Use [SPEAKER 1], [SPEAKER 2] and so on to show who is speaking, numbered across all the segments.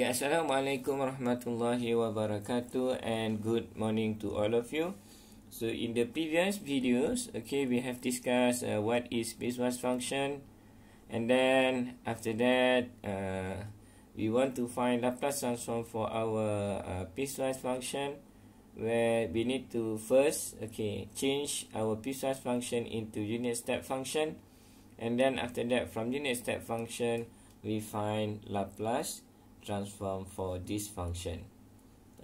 [SPEAKER 1] Okay, Assalamualaikum warahmatullahi wabarakatuh and good morning to all of you. So in the previous videos, okay, we have discussed uh, what is Biswas function and then after that, uh, we want to find Laplace transform for our uh, Biswas function where we need to first, okay, change our piecewise function into unit step function and then after that, from unit step function, we find Laplace transform for this function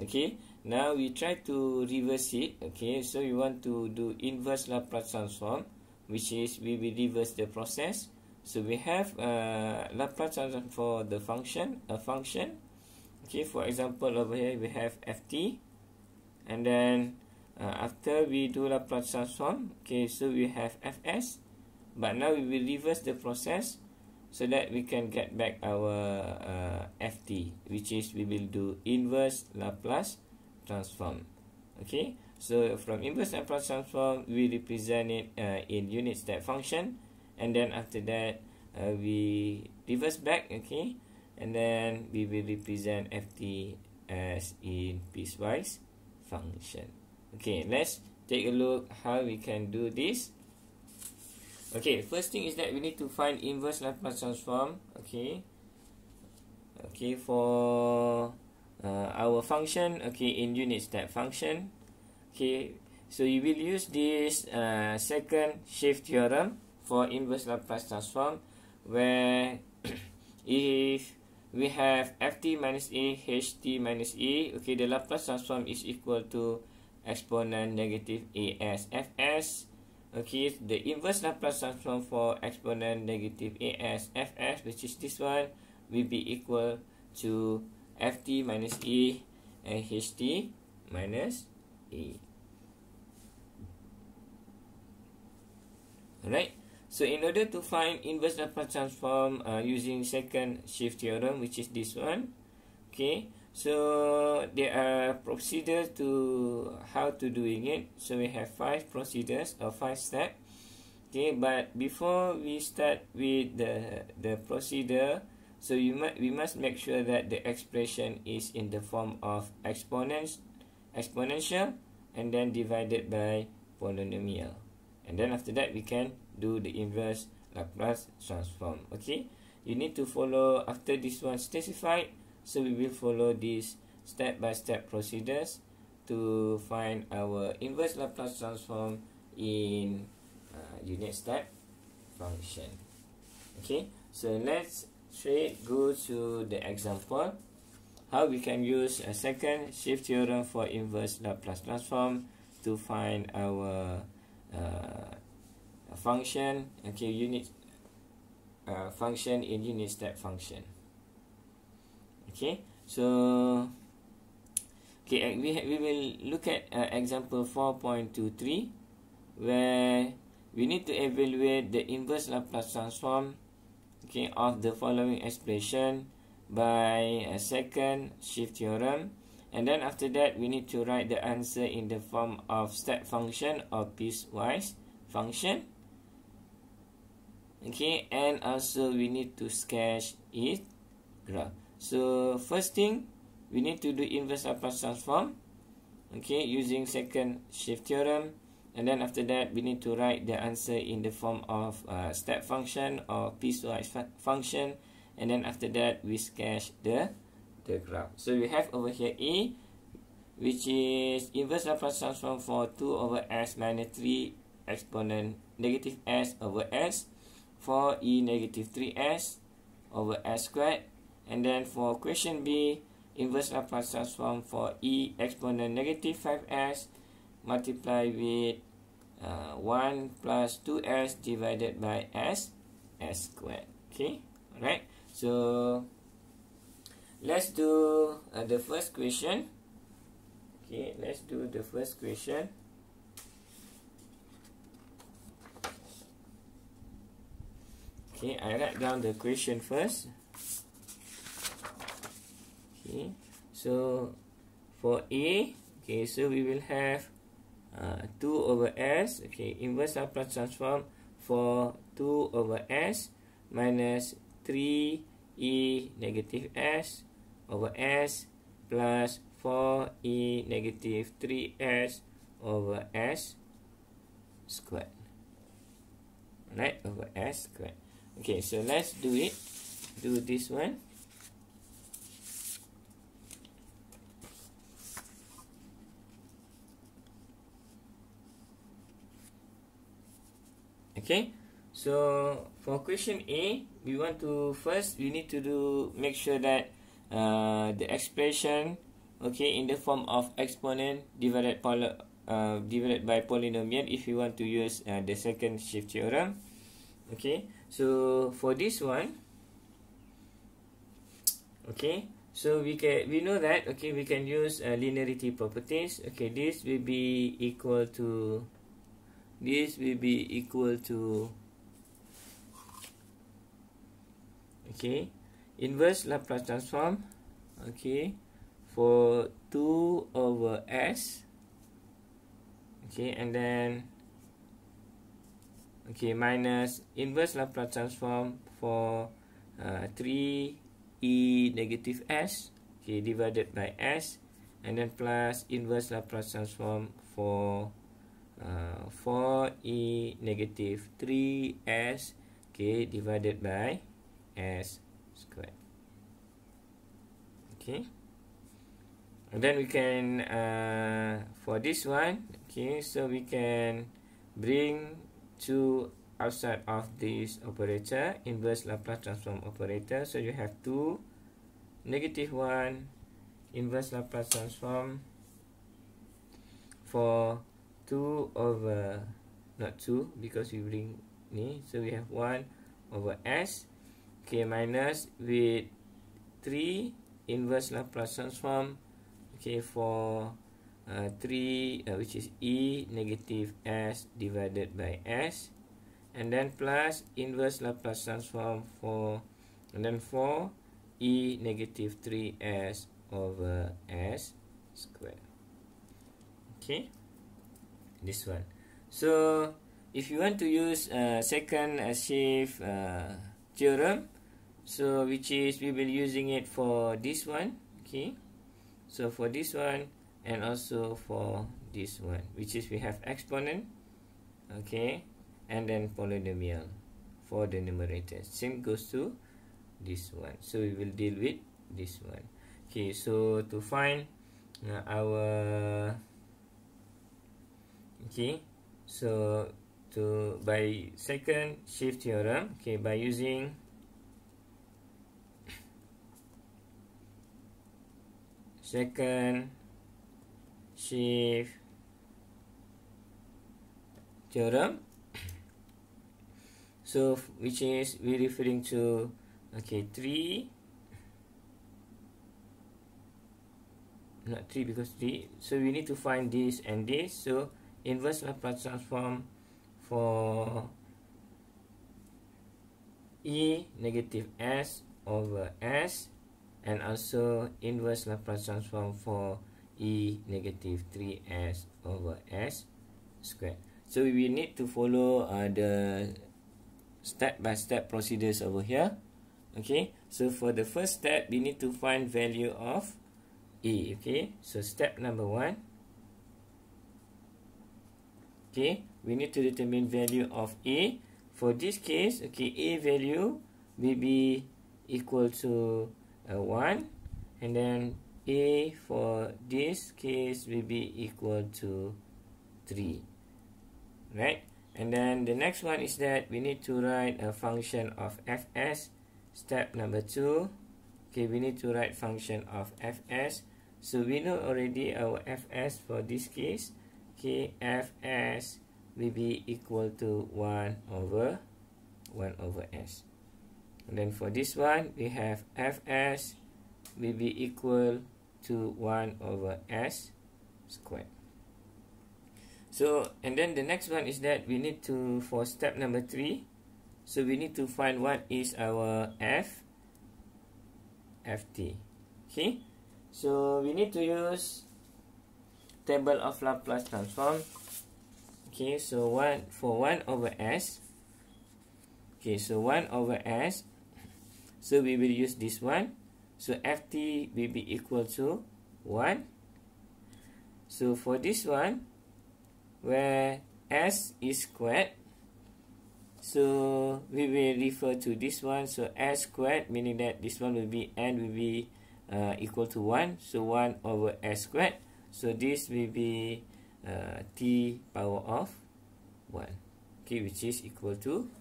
[SPEAKER 1] okay now we try to reverse it okay so we want to do inverse Laplace transform which is we will reverse the process so we have uh, Laplace transform for the function a function okay for example over here we have ft and then uh, after we do Laplace transform okay so we have fs but now we will reverse the process so that we can get back our uh, FT, which is we will do inverse Laplace transform. Okay, so from inverse Laplace transform, we represent it uh, in unit step function, and then after that, uh, we reverse back, okay, and then we will represent FT as in piecewise function. Okay, let's take a look how we can do this. Okay, first thing is that we need to find inverse Laplace transform. Okay. Okay, for uh, our function, okay, in unit step function. Okay, so you will use this uh, second shift theorem for inverse Laplace transform where if we have ft minus a ht minus e, okay, the Laplace transform is equal to exponent negative s f s. okay the inverse Laplace transform for exponent negative as fs, which is this one will be equal to ft minus e and ht minus e alright so in order to find inverse Laplace transform uh, using second shift theorem which is this one okay So there are procedures to how to doing it. So we have five procedures or five step. Okay, but before we start with the the procedure, so you might we must make sure that the expression is in the form of exponents, exponential, and then divided by polynomial, and then after that we can do the inverse Laplace transform. Okay, you need to follow after this one specified. so we will follow these step-by-step -step procedures to find our inverse Laplace transform in uh, unit step function okay so let's straight go to the example how we can use a second shift theorem for inverse Laplace transform to find our uh, function okay unit uh, function in unit step function okay so okay we, we will look at uh, example 4.23 where we need to evaluate the inverse Laplace transform okay of the following expression by a second shift theorem and then after that we need to write the answer in the form of step function or piecewise function okay and also we need to sketch it graph So first thing, we need to do inverse Laplace transform, okay, using second shift theorem, and then after that we need to write the answer in the form of uh, step function or piecewise fu function, and then after that we sketch the the graph. So we have over here a, which is inverse Laplace transform for two over s minus three exponent negative s over s, for e negative three s over s squared. And then for question B, inverse Laplace transform for e exponent negative 5s multiplied with uh, 1 plus 2s divided by s, s squared. Okay, alright. So, let's do uh, the first question. Okay, let's do the first question. Okay, I write down the question first. okay so for a okay so we will have uh, 2 over s okay inverse laplace transform for 2 over s minus 3 e negative s over s plus 4 e negative 3 s over s squared right over s squared okay so let's do it do this one okay so for question a we want to first we need to do make sure that uh, the expression okay in the form of exponent divided poly uh, divided by polynomial if you want to use uh, the second shift theorem okay so for this one okay so we can we know that okay we can use uh, linearity properties okay this will be equal to this will be equal to okay inverse laplace transform okay for 2 over s okay and then okay minus inverse laplace transform for uh, 3 e negative s okay divided by s and then plus inverse laplace transform for uh, 4e negative 3s okay divided by s squared okay and then we can uh, for this one okay so we can bring two outside of this operator inverse Laplace transform operator so you have two negative one inverse Laplace transform for 2 over not 2 because we bring ni so we have 1 over s okay minus with 3 inverse laplace transform okay for uh, 3 uh, which is e negative s divided by s and then plus inverse laplace transform for and then 4 e negative 3s over s square okay this one so if you want to use uh, second uh, shift uh, theorem so which is we will using it for this one okay so for this one and also for this one which is we have exponent okay and then polynomial for the numerator same goes to this one so we will deal with this one okay so to find uh, our okay so to by second shift theorem okay by using second shift theorem so which is we referring to okay 3 not 3 because 3 so we need to find this and this so inverse Laplace transform for E negative S over S and also inverse Laplace transform for E negative 3S over S squared. So we need to follow uh, the step-by-step -step procedures over here. Okay, so for the first step, we need to find value of E. Okay, so step number one. okay we need to determine value of a for this case okay a value will be equal to uh, 1 and then a for this case will be equal to 3 right and then the next one is that we need to write a function of fs step number 2 okay we need to write function of fs so we know already our fs for this case KFS will be equal to 1 over 1 over S. And then for this one, we have Fs will be equal to 1 over S squared. So, and then the next one is that we need to, for step number 3, so we need to find what is our F, Ft. Okay, so we need to use table of Laplace transform okay so 1 for 1 over s okay so 1 over s so we will use this one so ft will be equal to 1 so for this one where s is squared so we will refer to this one so s squared meaning that this one will be n will be uh, equal to 1 so 1 over s squared so this will be uh, t power of 1 okay which is equal to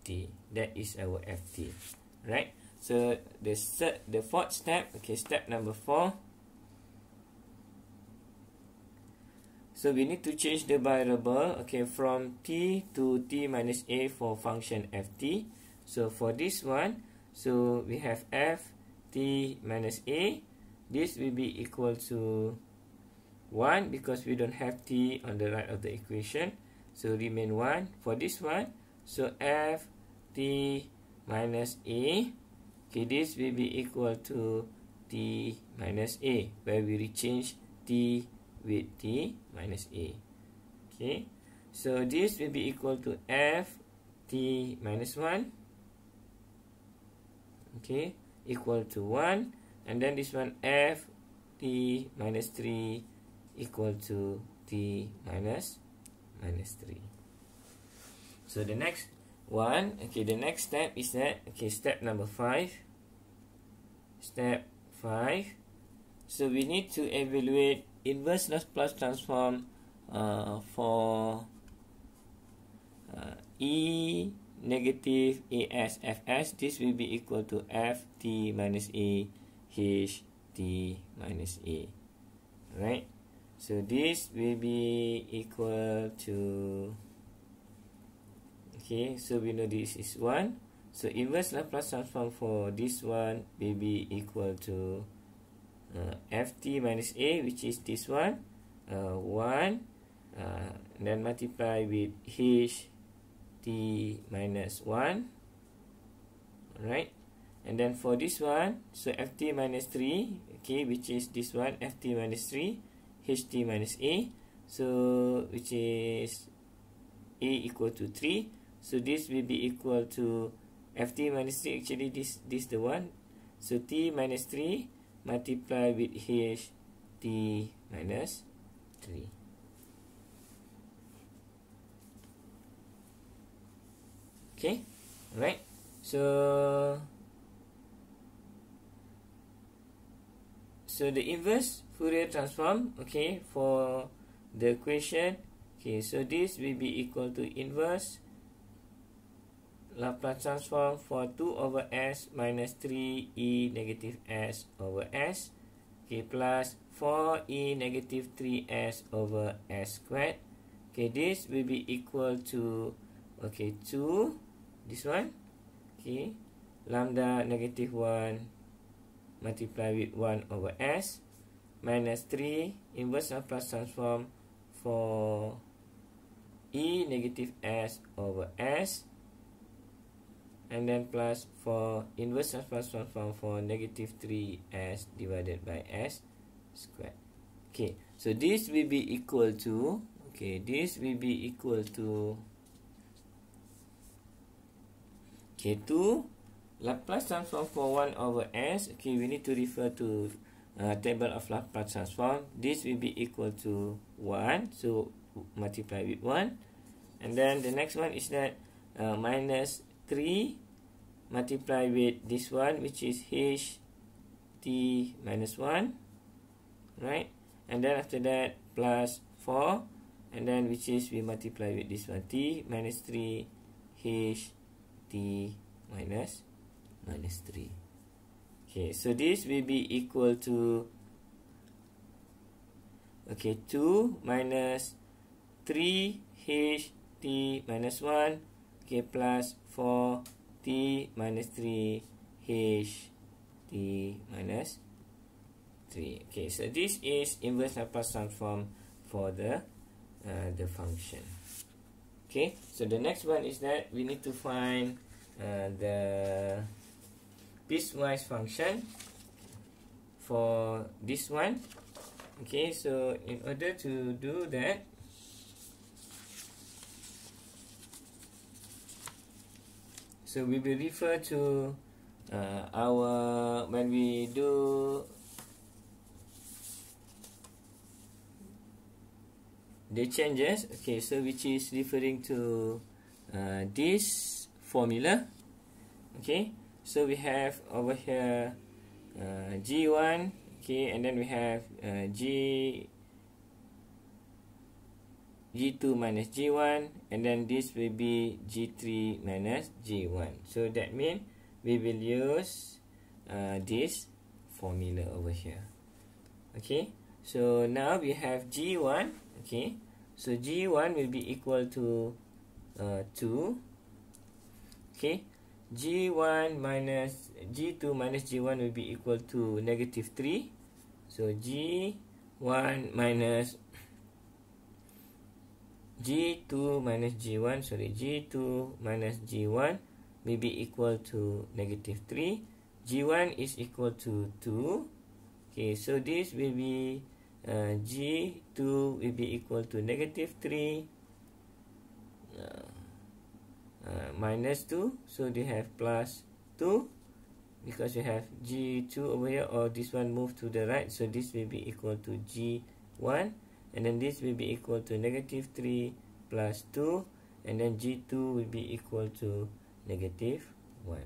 [SPEAKER 1] t that is our ft right so the third the fourth step okay step number four so we need to change the variable okay from t to t minus a for function ft so for this one so we have f t minus a this will be equal to 1 because we don't have t on the right of the equation so remain 1 for this one so f t minus a okay this will be equal to t minus a where we rechange t with t minus a okay so this will be equal to f t minus 1 okay equal to 1 and then this one f t minus 3 equal to t minus minus 3 so the next one okay the next step is that okay step number 5 step 5 so we need to evaluate inverse Laplace transform uh, for uh, e negative as fs this will be equal to ft minus e h t minus e right so this will be equal to okay so we know this is 1 so inverse Laplace transform for this one will be equal to uh, ft minus a which is this one uh, 1 uh, then multiply with h t minus 1 right and then for this one so ft minus 3 okay which is this one ft minus 3 ht minus a so which is a equal to 3 so this will be equal to ft minus 3 actually this this the one so t minus 3 multiply with h t minus 3 Okay, right. So, so the inverse Fourier transform, okay, for the equation, okay, so this will be equal to inverse Laplace transform for 2 over s minus 3 e negative s over s, okay, plus 4 e negative 3 s over s squared, okay, this will be equal to, okay, 2, this one, okay, lambda negative 1 multiply with 1 over s, okay, minus 3 inverse of plus transform for e negative s over s and then plus for inverse of plus transform for negative 3 s divided by s squared. Okay, so this will be equal to, okay, this will be equal to K2 Laplace transform for 1 over S Okay, we need to refer to uh, table of Laplace transform this will be equal to 1 so multiply with 1 and then the next one is that uh, minus 3 multiply with this one which is h t minus 1 right and then after that plus 4 and then which is we multiply with this one t minus 3 h t minus minus 3 Okay, so this will be equal to okay, 2 minus 3 h t minus 1 okay, plus 4 t minus 3 h t minus 3. Okay, so this is inverse Laplace transform for the uh, the function. Okay, so the next one is that we need to find uh, the piecewise function for this one okay so in order to do that so we will refer to uh, our when we do the changes okay so which is referring to uh, this formula okay So we have over here uh, G1 okay and then we have uh, G G2 minus G1 and then this will be G3 minus G1. So that means we will use uh, this formula over here. Okay. So now we have G1, okay? So G1 will be equal to uh 2 okay? G1 minus G2 minus G1 will be equal to negative 3. So G1 minus G2 minus G1, sorry, G2 minus G1 will be equal to negative 3. G1 is equal to 2. Okay, so this will be uh, G2 will be equal to negative 3. minus 2 so they have plus 2 because you have g2 over here or this one move to the right so this will be equal to g1 and then this will be equal to negative 3 plus 2 and then g2 will be equal to negative 1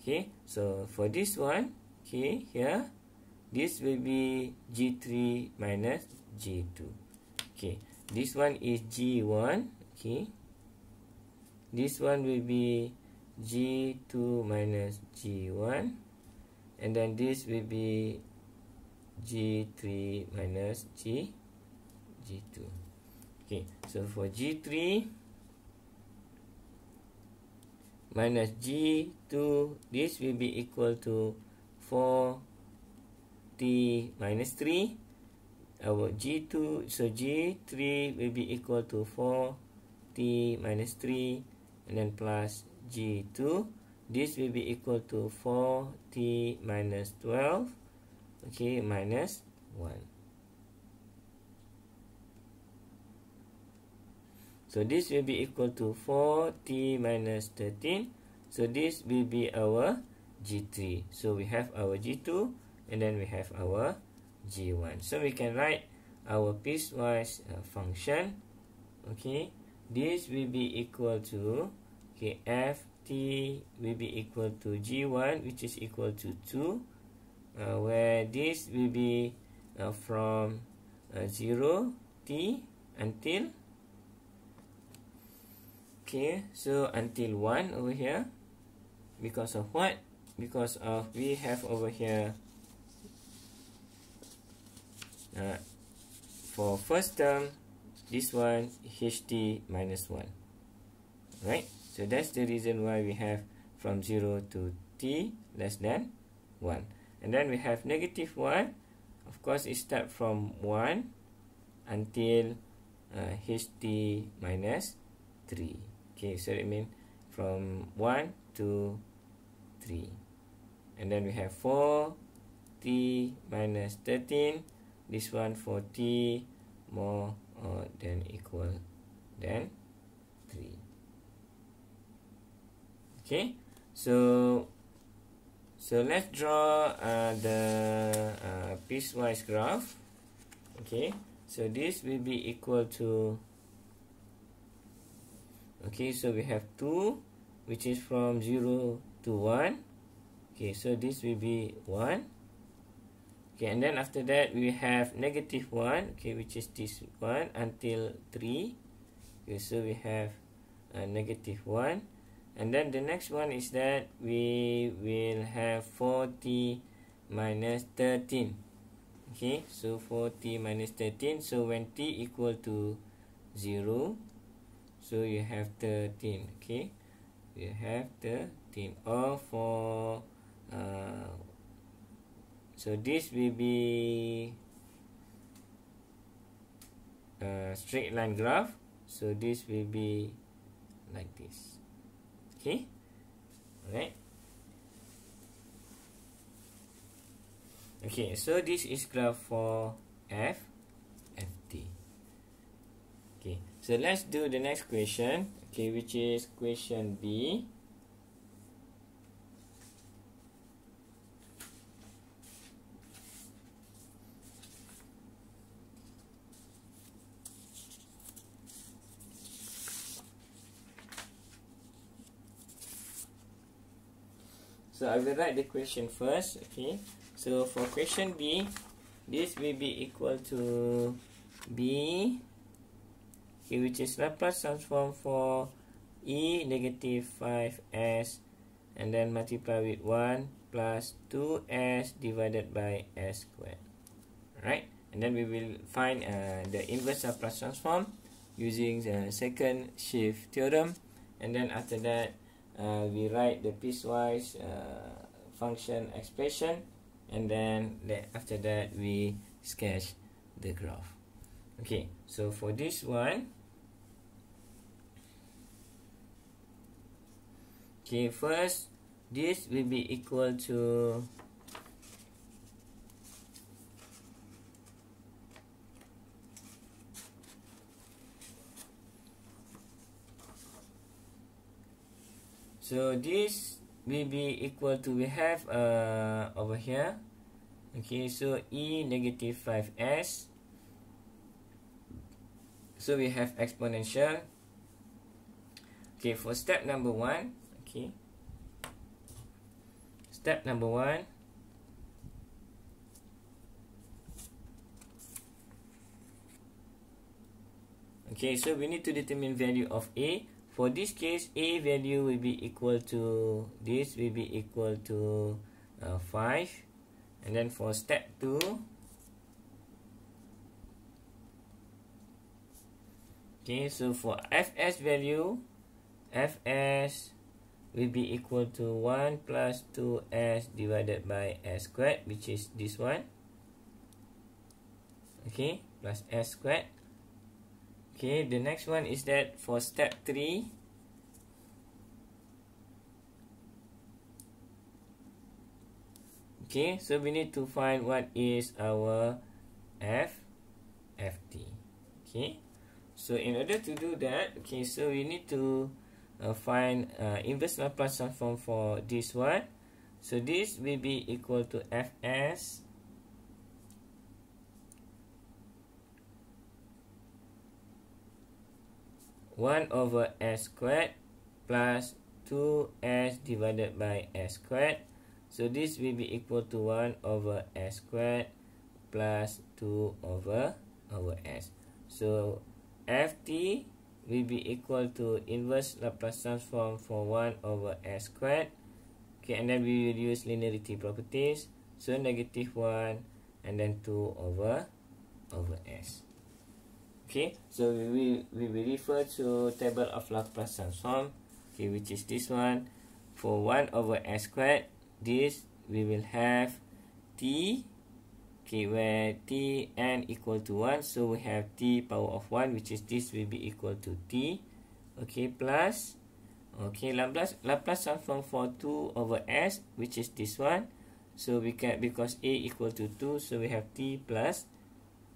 [SPEAKER 1] okay so for this one okay here this will be g3 minus g2 okay this one is g1 okay this one will be g2 minus g1 and then this will be g3 minus g g2 okay so for g3 minus g2 this will be equal to 4t minus 3 our g2 so g3 will be equal to 4t minus 3 and then plus G2. This will be equal to 4T minus 12, okay, minus 1. So this will be equal to 4T minus 13. So this will be our G3. So we have our G2 and then we have our G1. So we can write our piecewise uh, function, okay, this will be equal to okay f t will be equal to g1 which is equal to 2 uh, where this will be uh, from uh, 0 t until okay so until 1 over here because of what because of we have over here uh, for first term this one ht minus 1 right so that's the reason why we have from 0 to t less than 1 and then we have negative 1 of course it start from 1 until uh, ht minus 3 okay so it mean from 1 to 3 and then we have 4 t minus 13 this one for t more Then equal then 3 okay so so let's draw uh, the uh, piecewise graph okay so this will be equal to okay so we have 2 which is from 0 to 1 okay so this will be 1 Okay, and then after that we have negative one, okay, which is this one until three. Okay, so we have a uh, negative one. And then the next one is that we will have forty minus thirteen. Okay, so forty minus thirteen. So when t equal to zero, so you have thirteen. Okay, you have 13. all for uh, So this will be a uh, straight line graph. So this will be like this. Okay. Alright. Okay, so this is graph for F, FT. Okay, so let's do the next question. Okay, which is question B. so I will write the question first okay so for question B this will be equal to B okay, which is Laplace transform for E negative 5S and then multiply with 1 plus 2S divided by S squared right and then we will find uh, the inverse Laplace transform using the second shift theorem and then after that uh, we write the piecewise uh, function expression and then after that we sketch the graph okay so for this one okay first this will be equal to so this will be equal to we have uh, over here okay so e negative 5s so we have exponential okay for step number one okay step number one okay so we need to determine value of a for this case a value will be equal to this will be equal to uh, 5 and then for step 2 okay so for fs value fs will be equal to 1 plus 2s divided by s squared which is this one okay plus s squared Okay, the next one is that for step 3 Okay, so we need to find what is our F FT Okay, so in order to do that Okay, so we need to uh, find uh, inverse Laplace transform for this one So this will be equal to FS 1 over s squared plus 2s divided by s squared. So this will be equal to 1 over s squared plus 2 over over s. So f t will be equal to inverse Laplace transform for 1 over s squared. Okay, and then we will use linearity properties. So negative 1 and then 2 over over s okay so we will we will refer to table of Laplace transform okay which is this one for 1 over s squared this we will have t okay where t n equal to 1 so we have t power of 1 which is this will be equal to t okay plus okay Laplace Laplace transform for 2 over s which is this one so we can because a equal to 2 so we have t plus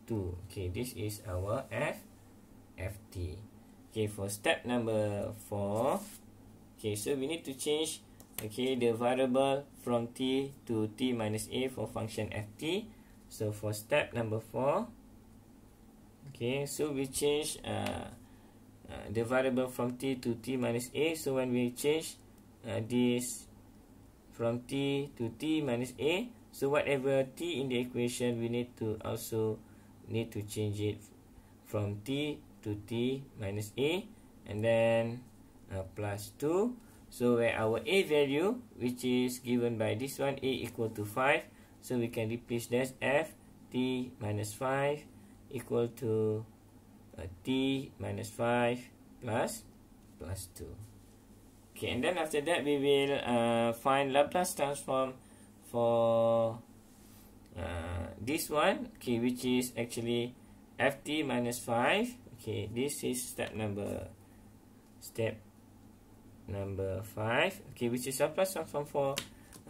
[SPEAKER 1] 2 okay this is our f ft okay for step number 4 okay so we need to change okay the variable from t to t minus a for function ft so for step number 4 okay so we change uh, uh, the variable from t to t minus a so when we change uh, this from t to t minus a so whatever t in the equation we need to also need to change it from t to t minus a and then uh, plus 2 so where our a value which is given by this one a equal to 5 so we can replace this f t minus 5 equal to uh, t minus 5 plus plus 2 okay and then after that we will uh, find Laplace transform for uh, this one okay which is actually ft minus 5 okay this is step number step number 5 okay which is a plus from 4 uh,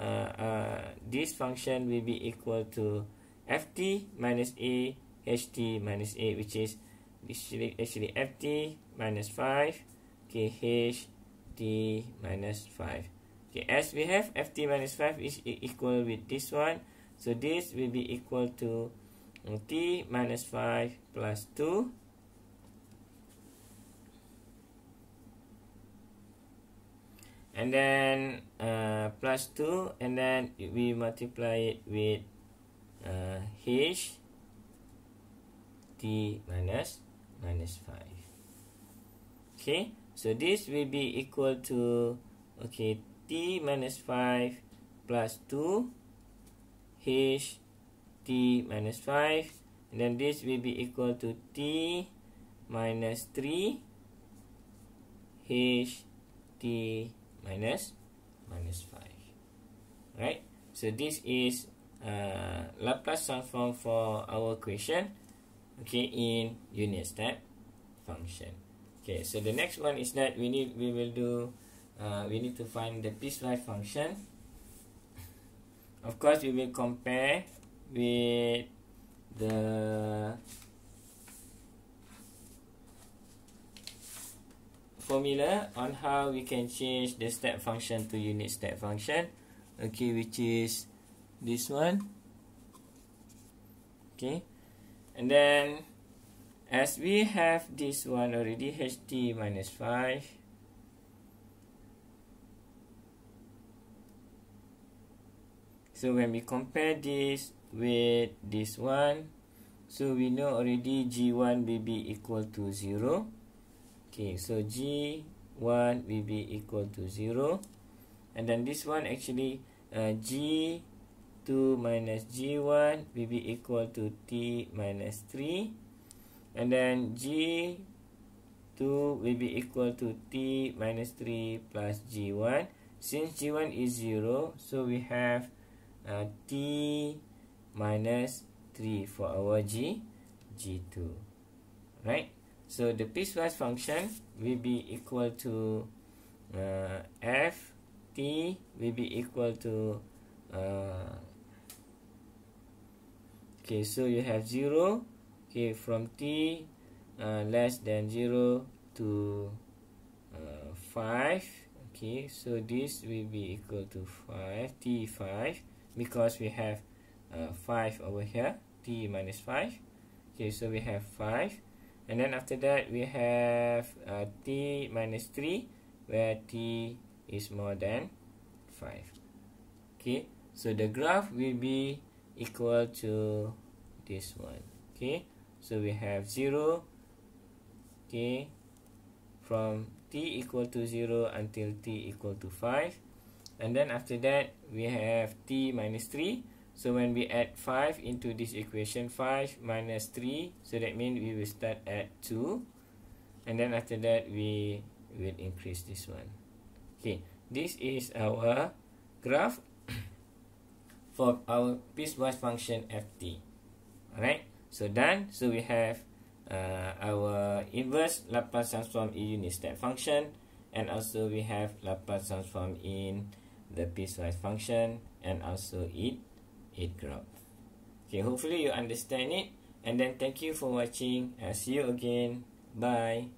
[SPEAKER 1] uh, this function will be equal to ft minus a ht minus a which is actually, actually ft minus 5 okay ht minus 5 okay as we have ft minus 5 is equal with this one so this will be equal to um, t minus 5 plus 2 and then uh, plus 2 and then we multiply it with uh, h t minus minus 5 okay so this will be equal to okay t minus 5 plus 2 h t minus 5 and then this will be equal to t minus 3 h t minus minus 5 right so this is uh, Laplace transform for our equation okay in unit step function okay so the next one is that we need we will do uh, we need to find the piecewise function of course we will compare with the formula on how we can change the step function to unit step function okay which is this one okay and then as we have this one already ht minus 5 so when we compare this with this one so we know already g1 will be equal to 0 okay so g1 will be equal to 0 and then this one actually uh, g2 minus g1 will be equal to t minus 3 and then g2 will be equal to t minus 3 plus g1 since g1 is 0 so we have uh, t minus 3 for our g g2 right so the piecewise function will be equal to uh, f t will be equal to uh, okay so you have 0 okay from t uh, less than 0 to uh, 5 okay so this will be equal to 5 t 5 because we have uh, 5 over here t minus 5 okay so we have 5 and then after that we have uh, t minus 3 where t is more than 5 okay so the graph will be equal to this one okay so we have 0 okay from t equal to 0 until t equal to 5 and then after that we have t minus 3 so when we add 5 into this equation 5 minus 3 so that means we will start at 2 and then after that we will increase this one okay this is our graph for our piecewise function ft alright so done so we have uh, our inverse Laplace transform in unit step function and also we have Laplace transform in the piecewise function and also it it growth. Okay, hopefully you understand it and then thank you for watching. I'll see you again. Bye.